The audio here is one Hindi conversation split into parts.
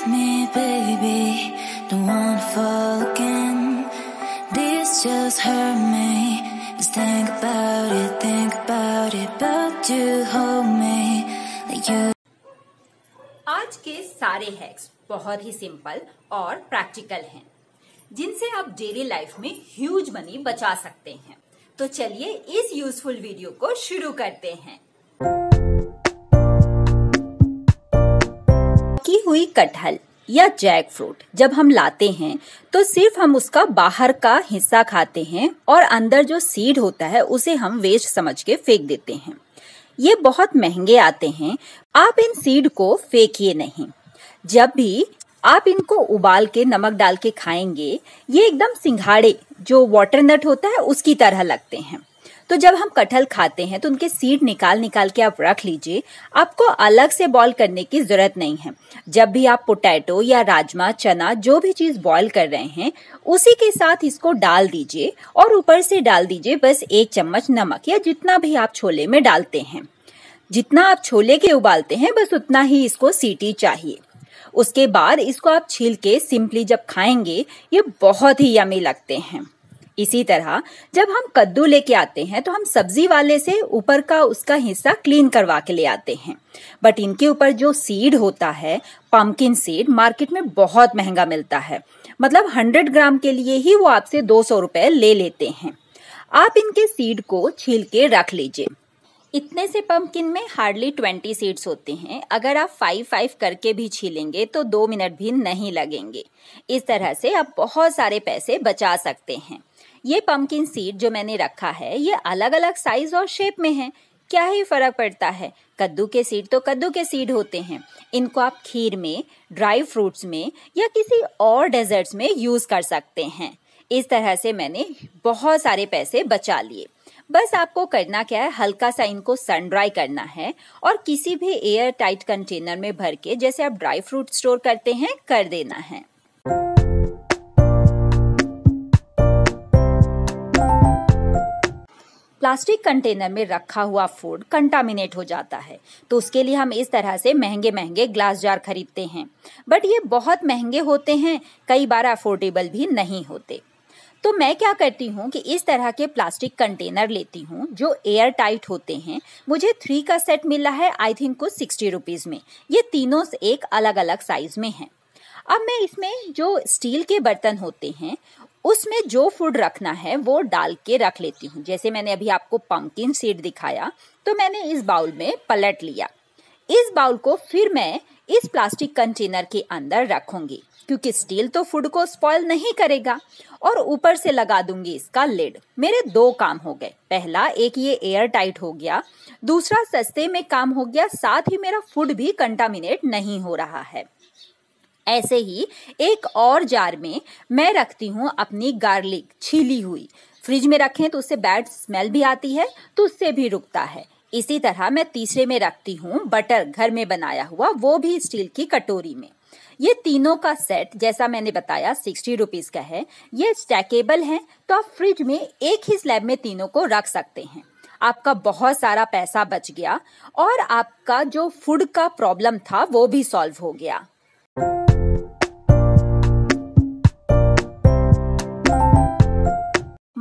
with me, baby. Don't wanna fall again. This just hurt me. Just think about it, think about it, but you hold me like you. आज के सारे हैक्स बहुत ही सिंपल और प्रैक्टिकल हैं, जिनसे आप डेली लाइफ में ह्यूज मनी बचा सकते हैं तो चलिए इस यूजफुल वीडियो को शुरू करते हैं पकी हुई कटहल या जैक फ्रूट जब हम लाते हैं तो सिर्फ हम उसका बाहर का हिस्सा खाते हैं और अंदर जो सीड होता है उसे हम वेस्ट समझ के फेंक देते हैं ये बहुत महंगे आते हैं आप इन सीड को फेंकिए नहीं जब भी आप इनको उबाल के नमक डाल के खाएंगे ये एकदम सिंघाड़े जो वाटर नट होता है उसकी तरह लगते हैं तो जब हम कटहल खाते हैं तो उनके सीड निकाल निकाल के आप रख लीजिए आपको अलग से बॉईल करने की जरूरत नहीं है जब भी आप पोटैटो या राजमा चना जो भी चीज बॉईल कर रहे हैं उसी के साथ इसको डाल दीजिए और ऊपर से डाल दीजिए बस एक चम्मच नमक या जितना भी आप छोले में डालते हैं जितना आप छोले के उबालते हैं बस उतना ही इसको सीटी चाहिए उसके बाद इसको आप छील के सिंपली जब खाएंगे ये बहुत ही यमी लगते हैं इसी तरह जब हम कद्दू लेके आते हैं तो हम सब्जी वाले से ऊपर का उसका हिस्सा क्लीन करवा के ले आते हैं बट इनके ऊपर जो सीड होता है पम्पकिन सीड मार्केट में बहुत महंगा मिलता है मतलब हंड्रेड ग्राम के लिए ही वो आपसे दो सौ रुपए ले लेते हैं आप इनके सीड को छील के रख लीजिए इतने से पम्पकिन में हार्डली ट्वेंटी सीड्स होते हैं अगर आप फाइव फाइव करके भी छीलेंगे तो दो मिनट भी नहीं लगेंगे इस तरह से आप बहुत सारे पैसे बचा सकते हैं ये पम्पकिन सीड जो मैंने रखा है ये अलग अलग साइज और शेप में है क्या ही फर्क पड़ता है कद्दू के सीड तो कद्दू के सीड होते हैं इनको आप खीर में ड्राई फ्रूट्स में या किसी और डेजर्ट्स में यूज कर सकते हैं इस तरह से मैंने बहुत सारे पैसे बचा लिए बस आपको करना क्या है हल्का सा इनको सन ड्राई करना है और किसी भी एयर टाइट कंटेनर में भर के जैसे आप ड्राई फ्रूट स्टोर करते हैं कर देना है प्लास्टिक कंटेनर में रखा हुआ फूड कंटामिनेट हो जाता है तो उसके लिए हम इस तरह से महंगे महंगे ग्लास जार खरीदते हैं बट ये बहुत महंगे होते हैं कई बार अफोर्डेबल भी नहीं होते तो मैं क्या करती हूँ कि इस तरह के प्लास्टिक कंटेनर लेती हूँ जो एयर टाइट होते हैं मुझे थ्री का सेट मिला है आई थिंक कुछ सिक्सटी रुपीज़ में ये तीनों से एक अलग अलग साइज में है अब मैं इसमें जो स्टील के बर्तन होते हैं उसमें जो फूड रखना है वो डाल के रख लेती हूँ जैसे मैंने अभी आपको पंकिन सीड दिखाया तो मैंने इस बाउल में पलट लिया इस बाउल को फिर मैं इस प्लास्टिक कंटेनर के अंदर रखूंगी क्योंकि स्टील तो फूड को स्पॉइल नहीं करेगा और ऊपर से लगा दूंगी इसका लेड मेरे दो काम हो गए पहला एक ये एयर टाइट हो गया दूसरा सस्ते में काम हो गया साथ ही मेरा फूड भी कंटामिनेट नहीं हो रहा है ऐसे ही एक और जार में मैं रखती हूँ अपनी गार्लिक छीली हुई फ्रिज में रखें तो उससे बैड स्मेल भी आती है तो उससे भी रुकता है इसी तरह मैं तीसरे में रखती हूँ बटर घर में बनाया हुआ वो भी स्टील की कटोरी में ये तीनों का सेट जैसा मैंने बताया सिक्सटी रुपीज का है ये स्टैकेबल है तो आप फ्रिज में एक ही स्लैब में तीनों को रख सकते हैं आपका बहुत सारा पैसा बच गया और आपका जो फूड का प्रॉब्लम था वो भी सॉल्व हो गया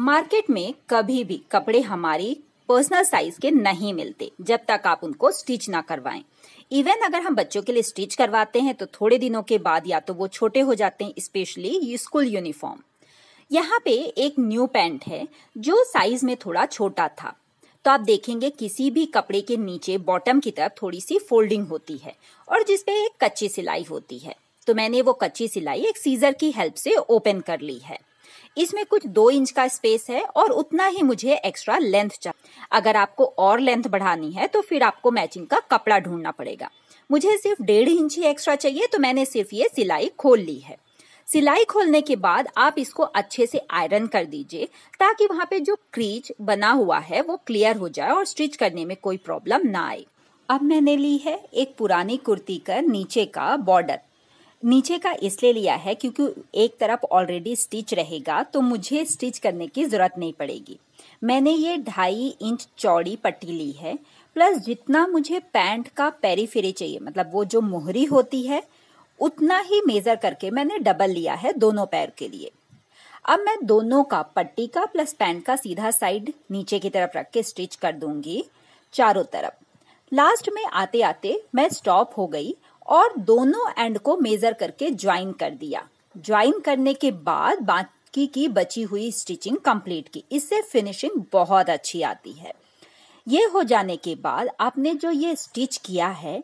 मार्केट में कभी भी कपड़े हमारी पर्सनल साइज के नहीं मिलते जब तक आप उनको स्टिच ना करवाएं इवन अगर हम बच्चों के लिए स्टिच करवाते हैं तो थोड़े दिनों के बाद या तो वो छोटे हो जाते हैं स्पेशली स्कूल यूनिफॉर्म यहाँ पे एक न्यू पैंट है जो साइज में थोड़ा छोटा था तो आप देखेंगे किसी भी कपड़े के नीचे बॉटम की तरफ थोड़ी सी फोल्डिंग होती है और जिसपे एक कच्ची सिलाई होती है तो मैंने वो कच्ची सिलाई एक सीजर की हेल्प से ओपन कर ली है इसमें कुछ दो इंच का स्पेस है और उतना ही मुझे एक्स्ट्रा लेंथ चाहिए अगर आपको और लेंथ बढ़ानी है तो फिर आपको मैचिंग का कपड़ा ढूंढना पड़ेगा मुझे सिर्फ डेढ़ इंच ही एक्स्ट्रा चाहिए तो मैंने सिर्फ ये सिलाई खोल ली है सिलाई खोलने के बाद आप इसको अच्छे से आयरन कर दीजिए ताकि वहाँ पे जो क्रीच बना हुआ है वो क्लियर हो जाए और स्टिच करने में कोई प्रॉब्लम ना आए अब मैंने ली है एक पुरानी कुर्ती का नीचे का बॉर्डर नीचे का इसलिए लिया है क्योंकि एक तरफ ऑलरेडी स्टिच रहेगा तो मुझे स्टिच करने की ज़रूरत नहीं पड़ेगी मैंने ये ढाई इंच चौड़ी पट्टी ली है प्लस जितना मुझे पैंट का पेरीफेरी चाहिए मतलब वो जो मोहरी होती है उतना ही मेज़र करके मैंने डबल लिया है दोनों पैर के लिए अब मैं दोनों का पट्टी का प्लस पैंट का सीधा साइड नीचे की तरफ रख के स्टिच कर दूंगी चारों तरफ लास्ट में आते आते मैं स्टॉप हो गई और दोनों एंड को मेज़र करके ज्वाइन कर दिया ज्वाइन करने के बाद बाकी की बची हुई स्टिचिंग कंप्लीट की इससे फिनिशिंग बहुत अच्छी आती है ये हो जाने के बाद आपने जो ये स्टिच किया है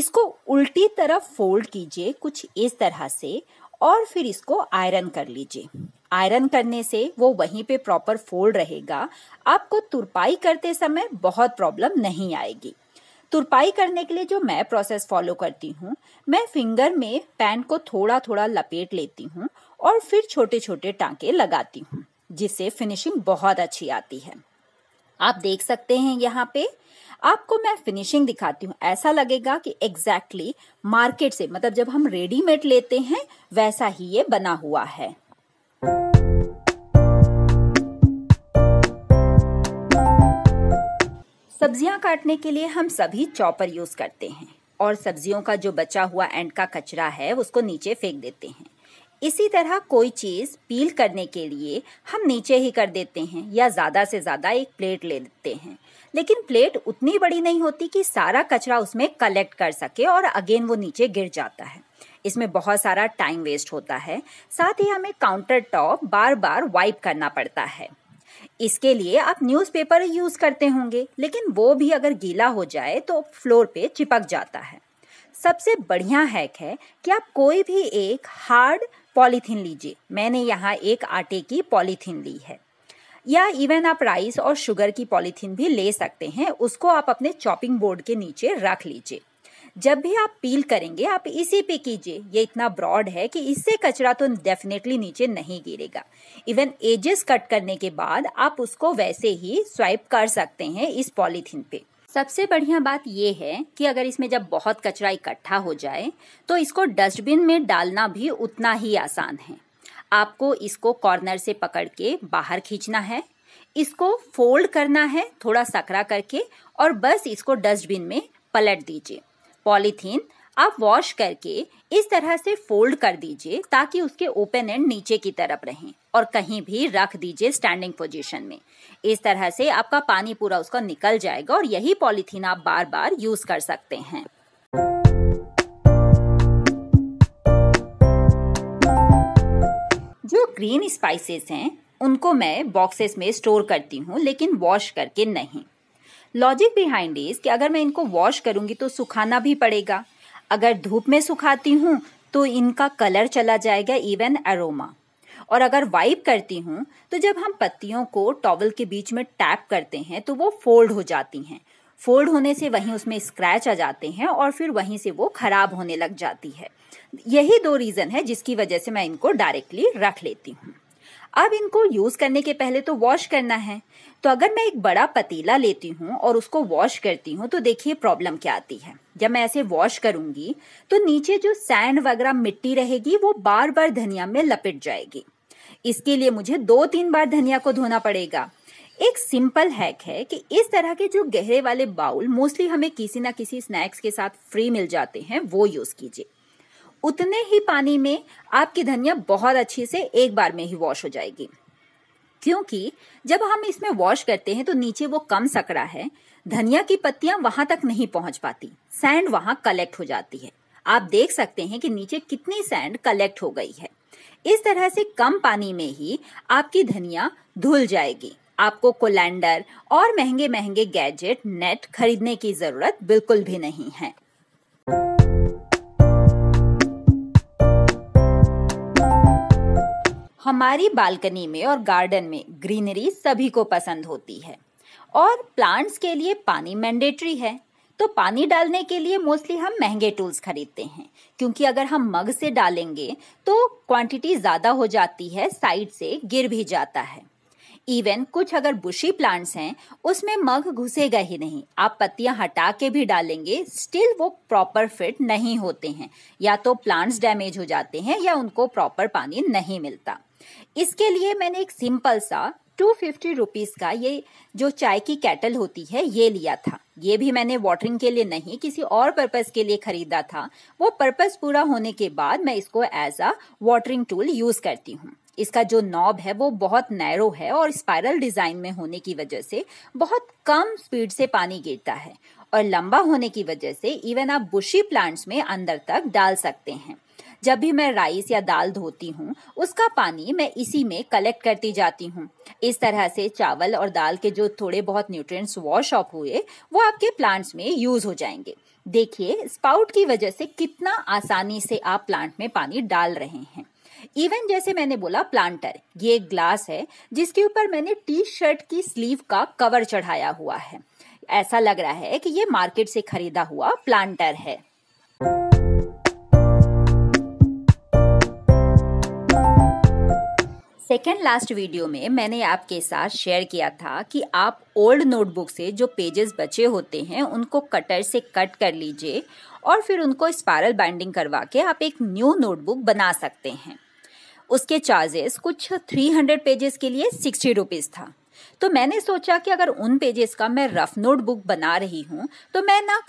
इसको उल्टी तरफ फोल्ड कीजिए कुछ इस तरह से और फिर इसको आयरन कर लीजिए आयरन करने से वो वहीं पे प्रॉपर फोल्ड रहेगा आपको तुरपाई करते समय बहुत प्रॉब्लम नहीं आएगी तुरपाई करने के लिए जो मैं प्रोसेस फॉलो करती हूँ मैं फिंगर में पैन को थोड़ा थोड़ा लपेट लेती हूँ और फिर छोटे छोटे टांके लगाती हूँ जिससे फिनिशिंग बहुत अच्छी आती है आप देख सकते हैं यहाँ पे आपको मैं फिनिशिंग दिखाती हूँ ऐसा लगेगा कि एग्जैक्टली exactly मार्केट से मतलब जब हम रेडीमेड लेते हैं वैसा ही ये बना हुआ है सब्जियां काटने के लिए हम सभी चॉपर यूज करते हैं और सब्जियों का जो बचा हुआ एंड का कचरा है उसको नीचे फेंक देते हैं इसी तरह कोई चीज़ पील करने के लिए हम नीचे ही कर देते हैं या ज़्यादा से ज़्यादा एक प्लेट ले लेते हैं लेकिन प्लेट उतनी बड़ी नहीं होती कि सारा कचरा उसमें कलेक्ट कर सके और अगेन वो नीचे गिर जाता है इसमें बहुत सारा टाइम वेस्ट होता है साथ ही हमें काउंटर टॉप बार बार वाइप करना पड़ता है इसके लिए आप न्यूज़पेपर यूज़ करते होंगे लेकिन वो भी अगर गीला हो जाए तो फ्लोर पे चिपक जाता है सबसे बढ़िया हैक है कि आप कोई भी एक हार्ड पॉलीथीन लीजिए मैंने यहाँ एक आटे की पॉलीथीन ली है या इवन आप राइस और शुगर की पॉलीथीन भी ले सकते हैं उसको आप अपने चॉपिंग बोर्ड के नीचे रख लीजिए जब भी आप पील करेंगे आप इसी पे कीजिए ये इतना ब्रॉड है कि इससे कचरा तो डेफिनेटली नीचे नहीं गिरेगा इवन एजेस कट करने के बाद आप उसको वैसे ही स्वाइप कर सकते हैं इस पॉलीथिन पे सबसे बढ़िया बात ये है कि अगर इसमें जब बहुत कचरा इकट्ठा हो जाए तो इसको डस्टबिन में डालना भी उतना ही आसान है आपको इसको कॉर्नर से पकड़ के बाहर खींचना है इसको फोल्ड करना है थोड़ा सकरा करके और बस इसको डस्टबिन में पलट दीजिए पॉलीथीन आप वॉश करके इस तरह से फोल्ड कर दीजिए ताकि उसके ओपन एंड नीचे की तरफ रहें और कहीं भी रख दीजिए स्टैंडिंग पोजीशन में इस तरह से आपका पानी पूरा उसका निकल जाएगा और यही पॉलीथीन आप बार बार यूज कर सकते हैं जो ग्रीन स्पाइसेस हैं उनको मैं बॉक्सेस में स्टोर करती हूँ लेकिन वॉश करके नहीं लॉजिक बिहाइंड इज कि अगर मैं इनको वॉश करूंगी तो सुखाना भी पड़ेगा अगर धूप में सुखाती हूँ तो इनका कलर चला जाएगा इवन अरोमा और अगर वाइप करती हूँ तो जब हम पत्तियों को टॉवल के बीच में टैप करते हैं तो वो फोल्ड हो जाती हैं फोल्ड होने से वहीं उसमें स्क्रैच आ जाते हैं और फिर वहीं से वो खराब होने लग जाती है यही दो रीज़न है जिसकी वजह से मैं इनको डायरेक्टली रख लेती हूँ अब इनको यूज करने के पहले तो वॉश करना है तो अगर मैं एक बड़ा पतीला लेती हूँ और उसको वॉश करती हूँ तो देखिए प्रॉब्लम क्या आती है जब मैं ऐसे वॉश करूंगी तो नीचे जो सैंड वगैरह मिट्टी रहेगी वो बार बार धनिया में लपेट जाएगी इसके लिए मुझे दो तीन बार धनिया को धोना पड़ेगा एक सिंपल हैक है कि इस तरह के जो गहरे वाले बाउल मोस्टली हमें किसी ना किसी स्नैक्स के साथ फ्री मिल जाते हैं वो यूज कीजिए उतने ही पानी में आपकी धनिया बहुत अच्छे से एक बार में ही वॉश हो जाएगी क्योंकि जब हम इसमें वॉश करते हैं तो नीचे वो कम सकड़ा है धनिया की पत्तियां वहां तक नहीं पहुंच पाती सैंड वहां कलेक्ट हो जाती है आप देख सकते हैं कि नीचे कितनी सैंड कलेक्ट हो गई है इस तरह से कम पानी में ही आपकी धनिया धुल जाएगी आपको कोलैंडर और महंगे महंगे गैजेट नेट खरीदने की जरूरत बिल्कुल भी नहीं है हमारी बालकनी में और गार्डन में ग्रीनरी सभी को पसंद होती है और प्लांट्स के लिए पानी मैंडेटरी है तो पानी डालने के लिए मोस्टली हम महंगे टूल्स खरीदते हैं क्योंकि अगर हम मग से डालेंगे तो क्वांटिटी ज़्यादा हो जाती है साइड से गिर भी जाता है इवन कुछ अगर बुशी प्लांट्स हैं उसमें मग घुसेगा ही नहीं आप पत्तियां हटा के भी डालेंगे स्टिल वो प्रॉपर फिट नहीं होते हैं या तो प्लांट्स डैमेज हो जाते हैं या उनको प्रॉपर पानी नहीं मिलता इसके लिए मैंने एक सिंपल सा टू फिफ्टी रुपीज़ का ये जो चाय की कैटल होती है ये लिया था ये भी मैंने वाटरिंग के लिए नहीं किसी और पर्पज़ के लिए ख़रीदा था वो पर्पज़ पूरा होने के बाद मैं इसको as a watering tool use करती हूँ इसका जो नॉब है वो बहुत नैरो है और स्पाइरल डिज़ाइन में होने की वजह से बहुत कम स्पीड से पानी गिरता है और लंबा होने की वजह से इवन आप बुशी प्लांट्स में अंदर तक डाल सकते हैं जब भी मैं राइस या दाल धोती हूँ उसका पानी मैं इसी में कलेक्ट करती जाती हूँ इस तरह से चावल और दाल के जो थोड़े बहुत न्यूट्रिएंट्स वॉश ऑफ हुए वो आपके प्लांट्स में यूज हो जाएंगे देखिए स्पाउट की वजह से कितना आसानी से आप प्लांट में पानी डाल रहे हैं इवन जैसे मैंने बोला प्लांटर ये एक ग्लास है जिसके ऊपर मैंने टी शर्ट की स्लीव का कवर चढ़ाया हुआ है ऐसा लग रहा है कि ये मार्केट से खरीदा हुआ प्लांटर है सेकेंड लास्ट वीडियो में मैंने आपके साथ शेयर किया था कि आप ओल्ड नोटबुक से जो पेजेस बचे होते हैं उनको कटर से कट कर लीजिए और फिर उनको स्पायरल बाइंडिंग करवा के आप एक न्यू नोटबुक बना सकते हैं उसके चार्जेस कुछ 300 पेजेस के लिए सिक्सटी रुपीज़ था तो मैंने सोचा कि अगर उन पेजेस का मैं रफ नोटबुक बना रही हूँ तो मैं ना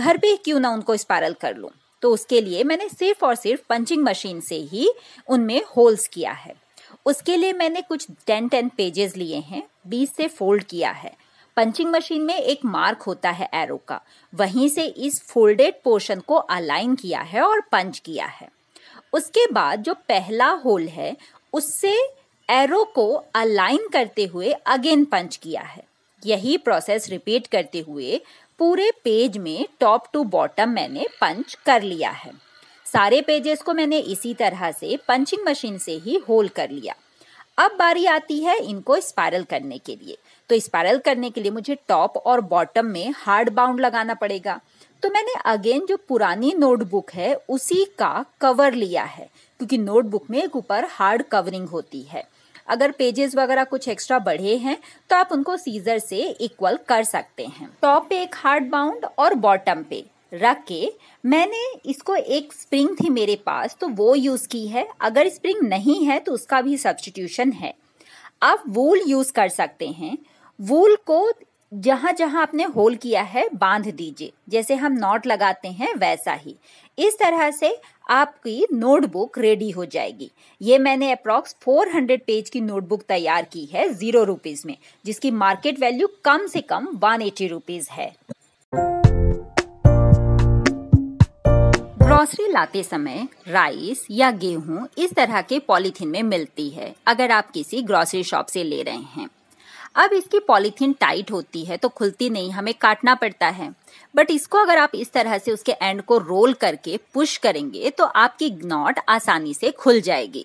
घर पे क्यों ना उनको स्पायरल कर लूँ तो उसके लिए मैंने सिर्फ और सिर्फ पंचिंग मशीन से ही उनमें होल्स किया है उसके लिए मैंने कुछ टेन टेन पेजेस लिए हैं बीस से फोल्ड किया है पंचिंग मशीन में एक मार्क होता है एरो का वहीं से इस फोल्डेड पोर्शन को अलाइन किया है और पंच किया है उसके बाद जो पहला होल है उससे एरो को अलाइन करते हुए अगेन पंच किया है यही प्रोसेस रिपीट करते हुए पूरे पेज में टॉप टू बॉटम मैंने पंच कर लिया है सारे पेजेस को मैंने इसी तरह से पंचिंग मशीन से ही होल कर लिया अब बारी आती है इनको स्पायरल करने के लिए तो स्पायरल करने के लिए मुझे टॉप और बॉटम में हार्ड बाउंड लगाना पड़ेगा तो मैंने अगेन जो पुरानी नोटबुक है उसी का कवर लिया है क्योंकि नोटबुक में एक ऊपर हार्ड कवरिंग होती है अगर पेजेस वगैरह कुछ एक्स्ट्रा बढ़े हैं तो आप उनको सीजर से इक्वल कर सकते हैं टॉप पे एक हार्ड बाउंड और बॉटम पे रख के मैंने इसको एक स्प्रिंग थी मेरे पास तो वो यूज़ की है अगर स्प्रिंग नहीं है तो उसका भी सब्सटीट्यूशन है आप वूल यूज़ कर सकते हैं वूल को जहाँ जहाँ आपने होल किया है बांध दीजिए जैसे हम नॉट लगाते हैं वैसा ही इस तरह से आपकी नोटबुक रेडी हो जाएगी ये मैंने अप्रॉक्स 400 पेज की नोटबुक तैयार की है ज़ीरो रुपीज़ में जिसकी मार्केट वैल्यू कम से कम वन एटी रुपीज़ है ग्रोसरी लाते समय राइस या गेहूं इस तरह के पॉलीथीन में मिलती है अगर आप किसी ग्रोसरी शॉप से ले रहे हैं अब इसकी पॉलीथीन टाइट होती है तो खुलती नहीं हमें काटना पड़ता है बट इसको अगर आप इस तरह से उसके एंड को रोल करके पुश करेंगे तो आपकी नॉट आसानी से खुल जाएगी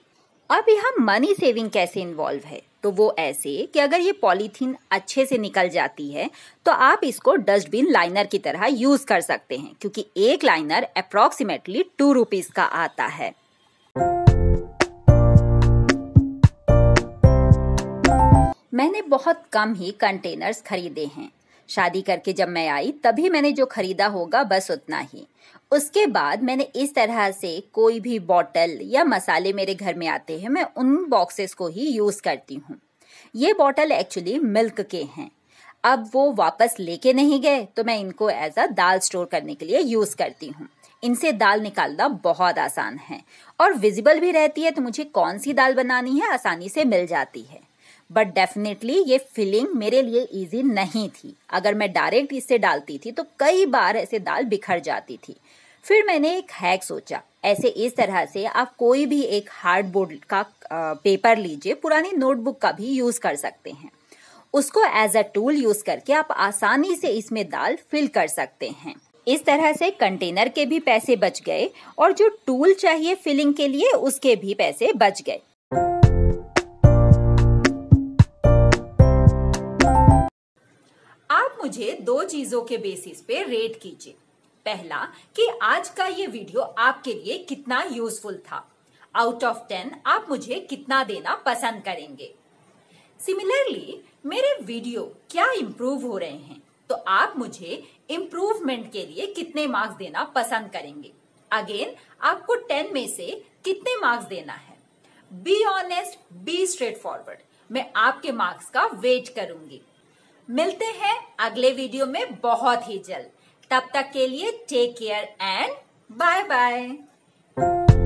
अब यहाँ मनी सेविंग कैसे इन्वॉल्व है तो वो ऐसे कि अगर ये पॉलीथीन अच्छे से निकल जाती है तो आप इसको डस्टबिन लाइनर की तरह यूज़ कर सकते हैं क्योंकि एक लाइनर अप्रोक्सीमेटली टू रुपीज़ का आता है मैंने बहुत कम ही कंटेनर्स खरीदे हैं शादी करके जब मैं आई तभी मैंने जो खरीदा होगा बस उतना ही उसके बाद मैंने इस तरह से कोई भी बॉटल या मसाले मेरे घर में आते हैं मैं उन बॉक्सेस को ही यूज़ करती हूँ ये बॉटल एक्चुअली मिल्क के हैं अब वो वापस लेके नहीं गए तो मैं इनको एज अ दाल स्टोर करने के लिए यूज़ करती हूँ इनसे दाल निकालना बहुत आसान है और विजिबल भी रहती है तो मुझे कौन सी दाल बनानी है आसानी से मिल जाती है बट डेफिनेटली ये फिलिंग मेरे लिए इजी नहीं थी अगर मैं डायरेक्ट इससे डालती थी तो कई बार ऐसे दाल बिखर जाती थी फिर मैंने एक हैक सोचा ऐसे इस तरह से आप कोई भी एक हार्ड बोर्ड का पेपर लीजिए पुरानी नोटबुक का भी यूज कर सकते हैं उसको एज अ टूल यूज करके आप आसानी से इसमें दाल फिल कर सकते हैं इस तरह से कंटेनर के भी पैसे बच गए और जो टूल चाहिए फिलिंग के लिए उसके भी पैसे बच गए मुझे दो चीजों के बेसिस पे रेट कीजिए पहला कि आज का ये वीडियो आपके लिए कितना यूजफुल था आउट ऑफ टेन आप मुझे कितना देना पसंद करेंगे सिमिलरली मेरे वीडियो क्या इम्प्रूव हो रहे हैं तो आप मुझे इम्प्रूवमेंट के लिए कितने मार्क्स देना पसंद करेंगे अगेन आपको टेन में से कितने मार्क्स देना है be honest be straightforward मैं आपके मार्क्स का वेट करूंगी मिलते हैं अगले वीडियो में बहुत ही जल्द तब तक के लिए take care and bye bye